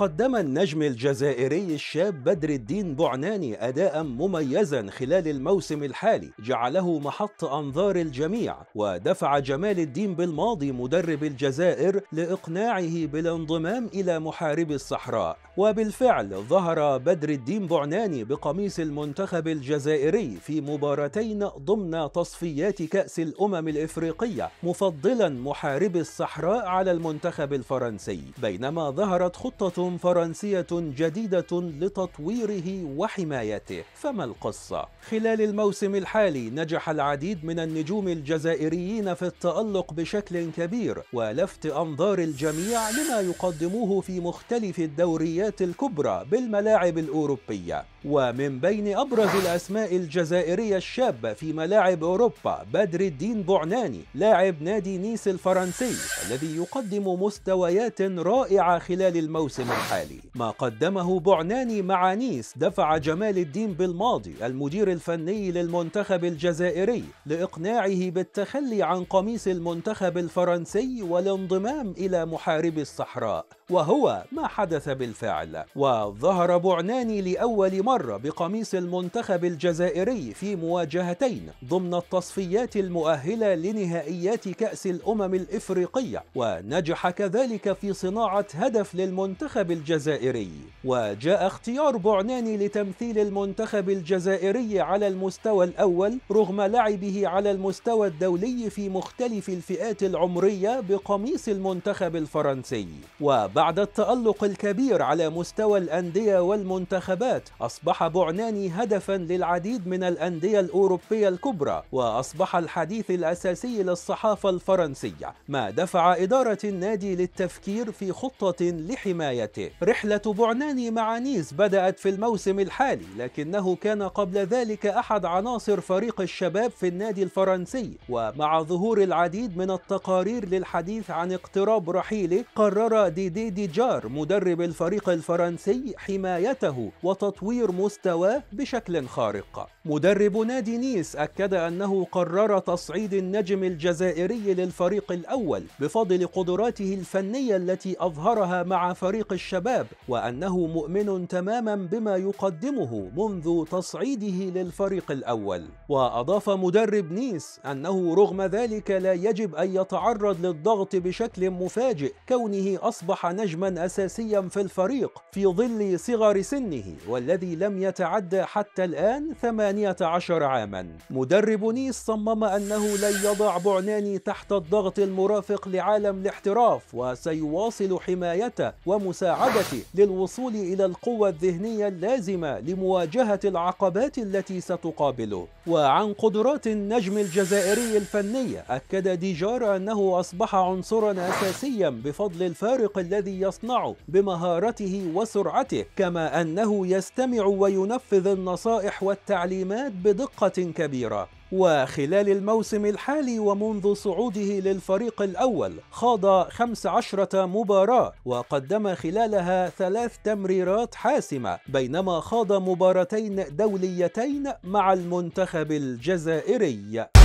قدم النجم الجزائري الشاب بدر الدين بعناني أداء مميزا خلال الموسم الحالي جعله محط أنظار الجميع ودفع جمال الدين بالماضي مدرب الجزائر لإقناعه بالانضمام إلى محاربي الصحراء وبالفعل ظهر بدر الدين بعناني بقميص المنتخب الجزائري في مباراتين ضمن تصفيات كأس الأمم الإفريقية مفضلا محاربي الصحراء على المنتخب الفرنسي بينما ظهرت خطة فرنسية جديدة لتطويره وحمايته فما القصة؟ خلال الموسم الحالي نجح العديد من النجوم الجزائريين في التألق بشكل كبير ولفت أنظار الجميع لما يقدموه في مختلف الدوريات الكبرى بالملاعب الأوروبية ومن بين أبرز الأسماء الجزائرية الشابة في ملاعب أوروبا بدر الدين بعناني لاعب نادي نيس الفرنسي الذي يقدم مستويات رائعة خلال الموسم الحالي ما قدمه بعناني مع نيس دفع جمال الدين بالماضي المدير الفني للمنتخب الجزائري لإقناعه بالتخلي عن قميص المنتخب الفرنسي والانضمام إلى محارب الصحراء وهو ما حدث بالفعل وظهر بعناني لأول مرة بقميص المنتخب الجزائري في مواجهتين ضمن التصفيات المؤهلة لنهائيات كأس الأمم الإفريقية ونجح كذلك في صناعة هدف للمنتخب الجزائري وجاء اختيار بعناني لتمثيل المنتخب الجزائري على المستوى الأول رغم لعبه على المستوى الدولي في مختلف الفئات العمرية بقميص المنتخب الفرنسي وبعد بعد التألق الكبير على مستوى الأندية والمنتخبات أصبح بعناني هدفا للعديد من الأندية الأوروبية الكبرى وأصبح الحديث الأساسي للصحافة الفرنسية ما دفع إدارة النادي للتفكير في خطة لحمايته رحلة بعناني مع نيس بدأت في الموسم الحالي لكنه كان قبل ذلك أحد عناصر فريق الشباب في النادي الفرنسي ومع ظهور العديد من التقارير للحديث عن اقتراب رحيله قرر ديدي دي ديجار مدرب الفريق الفرنسي حمايته وتطوير مستواه بشكل خارق مدرب نادي نيس أكد أنه قرر تصعيد النجم الجزائري للفريق الأول بفضل قدراته الفنية التي أظهرها مع فريق الشباب وأنه مؤمن تماما بما يقدمه منذ تصعيده للفريق الأول وأضاف مدرب نيس أنه رغم ذلك لا يجب أن يتعرض للضغط بشكل مفاجئ كونه أصبح نجما أساسيا في الفريق في ظل صغر سنه والذي لم يتعدى حتى الآن 18 عاما مدرب نيس صمم أنه لن يضع بعناني تحت الضغط المرافق لعالم الاحتراف وسيواصل حمايته ومساعدته للوصول إلى القوة الذهنية اللازمة لمواجهة العقبات التي ستقابله وعن قدرات النجم الجزائري الفنية أكد ديجار أنه أصبح عنصرا أساسيا بفضل الفارق الذي يصنعه بمهارته وسرعته كما أنه يستمع وينفذ النصائح والتعليمات بدقة كبيرة وخلال الموسم الحالي ومنذ صعوده للفريق الأول خاض 15 مباراة وقدم خلالها ثلاث تمريرات حاسمة بينما خاض مباراتين دوليتين مع المنتخب الجزائري